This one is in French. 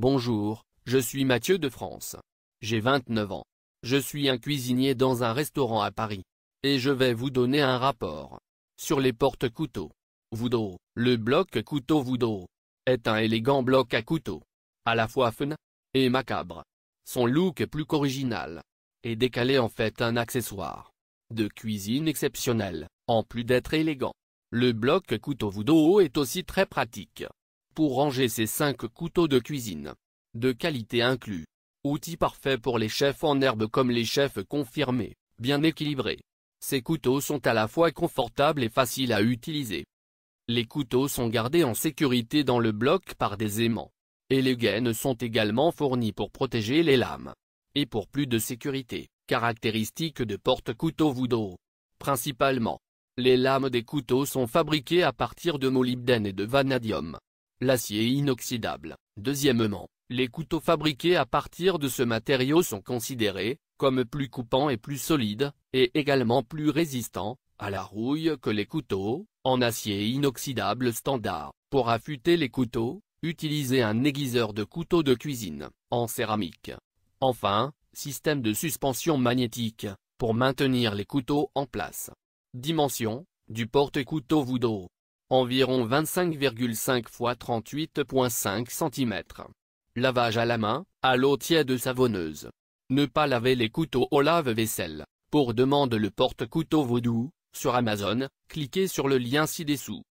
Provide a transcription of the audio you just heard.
Bonjour, je suis Mathieu de France. J'ai 29 ans. Je suis un cuisinier dans un restaurant à Paris. Et je vais vous donner un rapport. Sur les portes couteaux. Voodoo, le bloc couteau Voodoo, est un élégant bloc à couteau. À la fois fun et macabre. Son look est plus qu'original. Et décalé en fait un accessoire. De cuisine exceptionnelle, en plus d'être élégant. Le bloc couteau Voodoo est aussi très pratique pour ranger ces 5 couteaux de cuisine. De qualité inclus. Outil parfait pour les chefs en herbe comme les chefs confirmés, bien équilibrés. Ces couteaux sont à la fois confortables et faciles à utiliser. Les couteaux sont gardés en sécurité dans le bloc par des aimants. Et les gaines sont également fournies pour protéger les lames. Et pour plus de sécurité, caractéristiques de porte couteaux Voodoo. Principalement, les lames des couteaux sont fabriquées à partir de molybdène et de vanadium l'acier inoxydable. Deuxièmement, les couteaux fabriqués à partir de ce matériau sont considérés, comme plus coupants et plus solides, et également plus résistants, à la rouille que les couteaux, en acier inoxydable standard. Pour affûter les couteaux, utilisez un aiguiseur de couteau de cuisine, en céramique. Enfin, système de suspension magnétique, pour maintenir les couteaux en place. Dimension, du porte-couteau Voodoo environ 25,5 x 38,5 cm. Lavage à la main, à l'eau tiède savonneuse. Ne pas laver les couteaux au lave-vaisselle. Pour demande le porte-couteau vaudou, sur Amazon, cliquez sur le lien ci-dessous.